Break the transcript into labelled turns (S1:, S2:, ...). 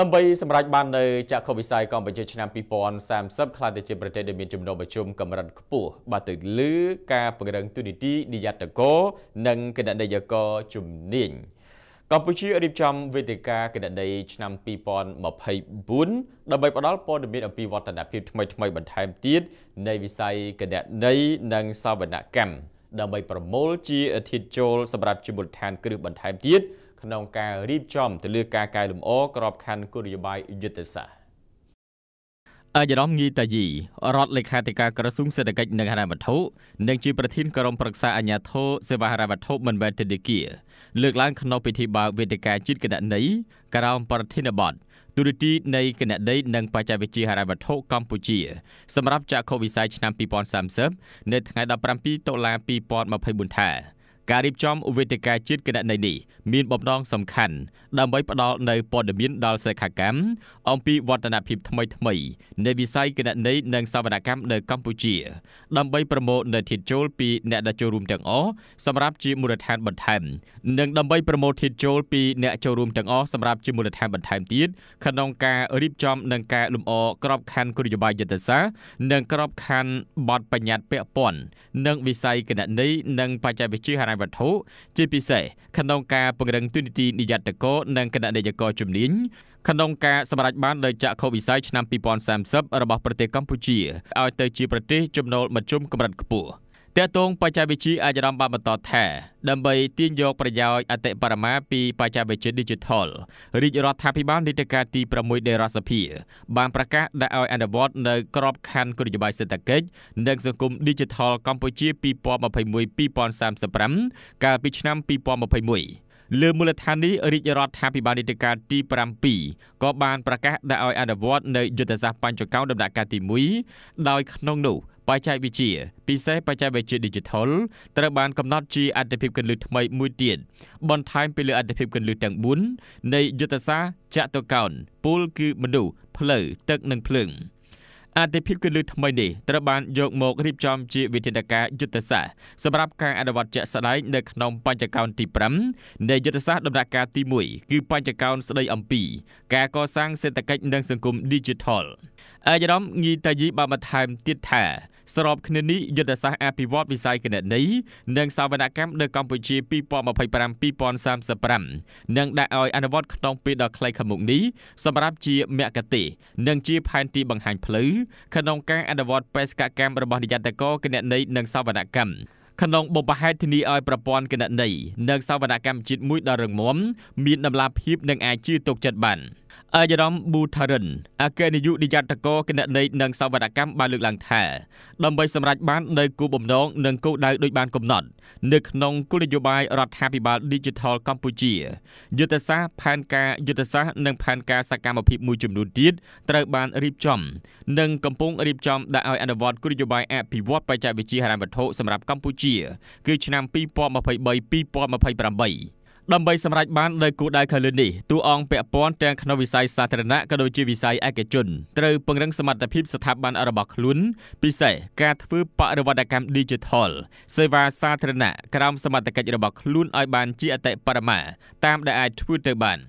S1: ដើម្បីសម្រេចបាននៅចក្ខុវិស័យកម្ពុជាឆ្នាំ2030ខ្លះទៅជាប្រទេសដែលមានចំណូលប្រជុំកម្រិតខ្ពស់បាទទៅលើការពង្រឹងទូនីតិនិយត្តកោនិងគណនេយ្យករជំនាញកម្ពុជារៀបចំវេទិកាគណនេយ្យឆ្នាំ2024ដើម្បីផ្តល់ព័ត៌មានអំពីវឌ្ឍនភាពថ្មីៗបន្ថែមទៀតនៃវិស័យគណនេយ្យនិងសាវនកម្មដើម្បីប្រមូលជាអធិជនចូលសម្រាប់ជាមូលដ្ឋានគ្រឹះបន្ថែមទៀតក្នុងការរៀបចំទៅលើការកែលម្អក្របខ័ណ្ឌគោលនយោបាយយុទ្ធសាស្ត្រអាយរ៉មងីតាយីរដ្ឋលេខាធិការក្រសួងសេដ្ឋកិច្ចនិងហិរញ្ញវត្ថុនិងជា ប្រធានក្រុមប្រឹក្សាអាជ្ញាធរសេវាហិរញ្ញវត្ថុមិនមែនធនាគារលើកឡើងក្នុងពិធីបើកវេទិកាជាតិគណនីក្រោមប្រធានបទទូរទស្សន៍នៃគណដីនិងបច្ចេកវិទ្យាហិរញ្ញវត្ថុកម្ពុជាសម្រាប់ចក្ខុវិស័យឆ្នាំ2030នៅថ្ងៃ17តុលា2024ថាការរៀបចំវេទិកាជាតិគណនេយ្យនេះមានបំណងសំខាន់ដើម្បីផ្ដល់នូវព័ត៌មានដល់សិក្ខាកម្មអំពីវឌ្ឍនភាពថ្មីៗនៃវិស័យគណនេយ្យនិងសវនកម្មនៅកម្ពុជាដើម្បីប្រមូលនៅធាតចូលពីអ្នកដែលចូលរួមទាំងអស់សម្រាប់ជាមូលដ្ឋានបន្ថែមនិងដើម្បីប្រមូលធាតចូលពីអ្នកចូលរួមទាំងអស់សម្រាប់ជាមូលដ្ឋានបន្ថែមទៀតក្នុងការរៀបចំនិងការលម្អក្របខ័ណ្ឌគោលនយោបាយយុទ្ធសាស្ត្រនិងក្របខ័ណ្ឌបទបញ្ញត្តិពាក់ព័ន្ធនិងវិស័យគណនេយ្យនិងបច្ចេកវិទ្យាហិរញ្ញវត្ថុជាពិសេសក្នុងការពង្រឹងទូនីតិនិយត្តកោនិងគណៈនយោបាយជំនាញក្នុងការសម្រេចបានលើចក្ខុវិស័យឆ្នាំ2030របស់ប្រទេសកម្ពុជាឲ្យទៅជាប្រទេសចំណូលមធ្យមកម្រិតខ្ពស់។តកតងបច្ចេកវិទ្យាអាចរំបានបន្តថាដើម្បី ទាញយកប្រយោជន៍អតិបរមា ពីបច្ចេកវិទ្យា Digital រាជរដ្ឋាភិបាលនីតិកាលទី6នៃរដ្ឋសភា បានប្រកាសដាក់ឲ្យអនុវត្តនៅក្របខ័ណ្ឌគោលនយោបាយសេដ្ឋកិច្ចនិងសង្គម Digital កម្ពុជា2021-2035កាលពីឆ្នាំ2021លើមូលដ្ឋាននេះរាជរដ្ឋាភិបាលនីតិកាលទី7ក៏បានប្រកាសដាក់ឲ្យអនុវត្តនៅយុទ្ធសាស្ត្របញ្ចកោណដំណាក់កាលទី1ដោយក្នុងនោះបច្ចេកវិទ្យាពិសេសបច្ចេកវិទ្យា Digital ត្រូវបានកំណត់ជាអត្តភិបគន្លឹះថ្មីមួយទៀតបន្ថែមពីលើអត្តភិបគន្លឹះទាំង4នៃយុទ្ធសាស្ត្រចតុកោណពលគឺមនុស្សផ្លូវទឹកនិងភ្លើង។អតិភិបគឺលើថ្មីនេះត្រូវបានយកមករៀបចំជាវិធានការយុទ្ធសាស្ត្រសម្រាប់ការអនុវត្តជាក់ស្ដែងនៅក្នុងបញ្ចកោណទី5នៃយុទ្ធសាស្ត្រដំណាក់កាលទី1គឺបញ្ចកោណស្ដីអំពីការកសាងសេដ្ឋកិច្ចនិងសង្គម Digital អាយរ៉មងីតាយីបានបន្ថែមទៀតថាស្របគ្នានេះយុទ្ធសាស្ត្រអភិវឌ្ឍវិស័យគណនេយ្យនិងសវនកម្មនៅកម្ពុជា2025-2035នឹងដាក់ឲ្យអនុវត្តក្នុងពេលដ៏ខ្លីខាងមុខនេះសម្រាប់ជាមគ្គទេសនិងជាផែនទីបង្ហាញផ្លូវក្នុងការអនុវត្តបេសកកម្មរបស់នាយកតកគណនេយ្យនិងសវនកម្មក្នុងបុព្វហេតុធានាឲ្យប្រព័ន្ធគណនេយ្យនិងសវនកម្មជាតិមួយដ៏រឹងមាំមានដំណាភៀបនិងអាចជឿទុកចិត្តបាន។អាយរ៉មប៊ូថារិនអគ្គនាយកនាយកតកគណនេយ៍និងសវនកម្មបានលើកឡើងថាដើម្បីសម្រេចបាននៅគោលបំណងនិងគោលដៅដូចបានកំណត់នៅក្នុងគោលនយោបាយរដ្ឋាភិបាល Digital កម្ពុជាយុទ្ធសាស្ត្រផែនការយុទ្ធសាស្ត្រនិងផែនការសកម្មភាពមួយចំនួនទៀតត្រូវបានរៀបចំ និងកំពុងរៀបចំដាក់ឲ្យអនុវត្តគោលនយោបាយអភិវឌ្ឍបច្ចេកវិទ្យាហិរញ្ញវត្ថុសម្រាប់កម្ពុជា គឺឆ្នាំ2023-2028ដើម្បីសម្រេចបានដោយគោលដៅខាងលើនេះតួអង្គពាក់ព័ន្ធទាំងក្នុងវិស័យសាធារណៈក៏ដូចជាវិស័យឯកជនត្រូវពង្រឹងសមត្ថភាពស្ថាប័នរបស់ខ្លួនពិសេសការធ្វើបរិវត្តកម្ម Digital សេវាសាធារណៈក្រោមសមត្ថកិច្ចរបស់ខ្លួនឲ្យបានជាអតិបរមាតាមដែលអាចធ្វើទៅបាន។